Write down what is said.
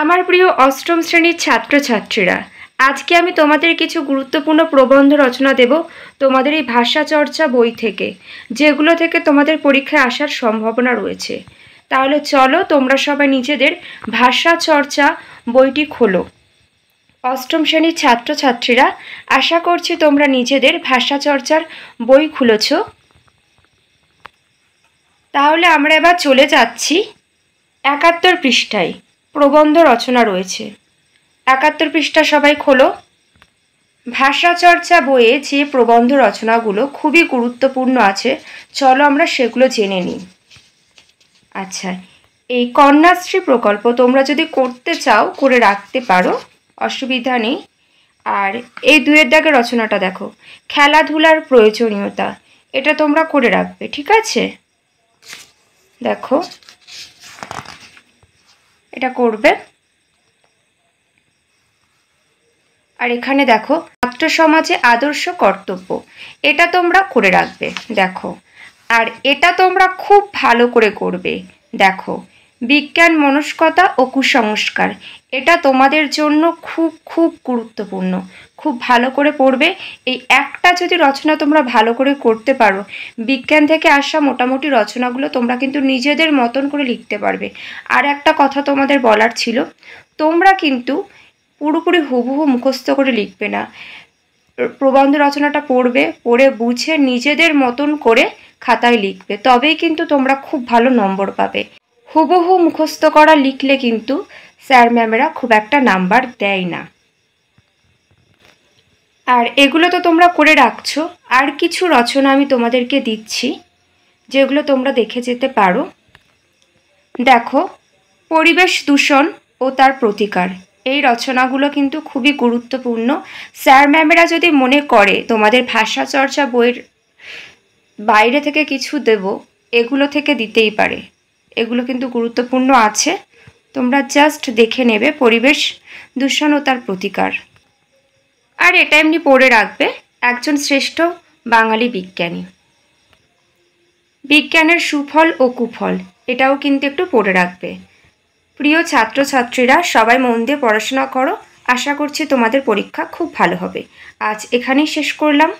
আমার প্রিয় অষ্টম শ্রেণীর ছাত্রছাত্রীরা আজকে আমি তোমাদের কিছু গুরুত্বপূর্ণ প্রবন্ধ রচনা দেব তোমাদের এই ভাষা চর্চা বই থেকে যেগুলো থেকে তোমাদের পরীক্ষায় আসার সম্ভাবনা রয়েছে তাহলে চলো তোমরা সবাই নিজেদের ভাষা চর্চা বইটি খোলো অষ্টম শ্রেণীর ছাত্রছাত্রীরা আশা করছি তোমরা নিজেদের ভাষা চর্চার বই খুলেছ তাহলে আমরা এবার চলে যাচ্ছি একাত্তর পৃষ্ঠায় প্রবন্ধ রচনা রয়েছে একাত্তর পৃষ্ঠা সবাই খোলো ভাষাচর্চা বইয়ে যে প্রবন্ধ রচনাগুলো খুবই গুরুত্বপূর্ণ আছে চলো আমরা সেগুলো জেনে নিই আচ্ছা এই কন্যাশ্রী প্রকল্প তোমরা যদি করতে চাও করে রাখতে পারো অসুবিধা নেই আর এই দুয়ের দাগে রচনাটা দেখো খেলাধুলার প্রয়োজনীয়তা এটা তোমরা করে রাখবে ঠিক আছে দেখো এটা করবে আর এখানে দেখো ছাত্র সমাজে আদর্শ কর্তব্য এটা তোমরা করে রাখবে দেখো আর এটা তোমরা খুব ভালো করে করবে দেখো বিজ্ঞান মনস্কতা ও কুসংস্কার এটা তোমাদের জন্য খুব খুব গুরুত্বপূর্ণ খুব ভালো করে পড়বে এই একটা যদি রচনা তোমরা ভালো করে করতে পারো বিজ্ঞান থেকে আসা মোটামুটি রচনাগুলো তোমরা কিন্তু নিজেদের মতন করে লিখতে পারবে আর একটা কথা তোমাদের বলার ছিল তোমরা কিন্তু পুরোপুরি হুবহু মুখস্থ করে লিখবে না প্রবন্ধ রচনাটা পড়বে পড়ে বুঝে নিজেদের মতন করে খাতায় লিখবে তবেই কিন্তু তোমরা খুব ভালো নম্বর পাবে হুবহু মুখস্থ করা লিখলে কিন্তু স্যার ম্যামেরা খুব একটা নাম্বার দেয় না আর এগুলো তো তোমরা করে রাখছো আর কিছু রচনা আমি তোমাদেরকে দিচ্ছি যেগুলো তোমরা দেখে যেতে পারো দেখো পরিবেশ দূষণ ও তার প্রতিকার এই রচনাগুলো কিন্তু খুবই গুরুত্বপূর্ণ স্যার ম্যামেরা যদি মনে করে তোমাদের ভাষা চর্চা বইয়ের বাইরে থেকে কিছু দেব এগুলো থেকে দিতেই পারে এগুলো কিন্তু গুরুত্বপূর্ণ আছে তোমরা জাস্ট দেখে নেবে পরিবেশ দূষণ ও তার প্রতিকার আর এটা এমনি পড়ে রাখবে একজন শ্রেষ্ঠ বাঙালি বিজ্ঞানী বিজ্ঞানের সুফল ও কুফল এটাও কিন্তু একটু পড়ে রাখবে প্রিয় ছাত্রছাত্রীরা সবাই মন দিয়ে পড়াশোনা করো আশা করছি তোমাদের পরীক্ষা খুব ভালো হবে আজ এখানেই শেষ করলাম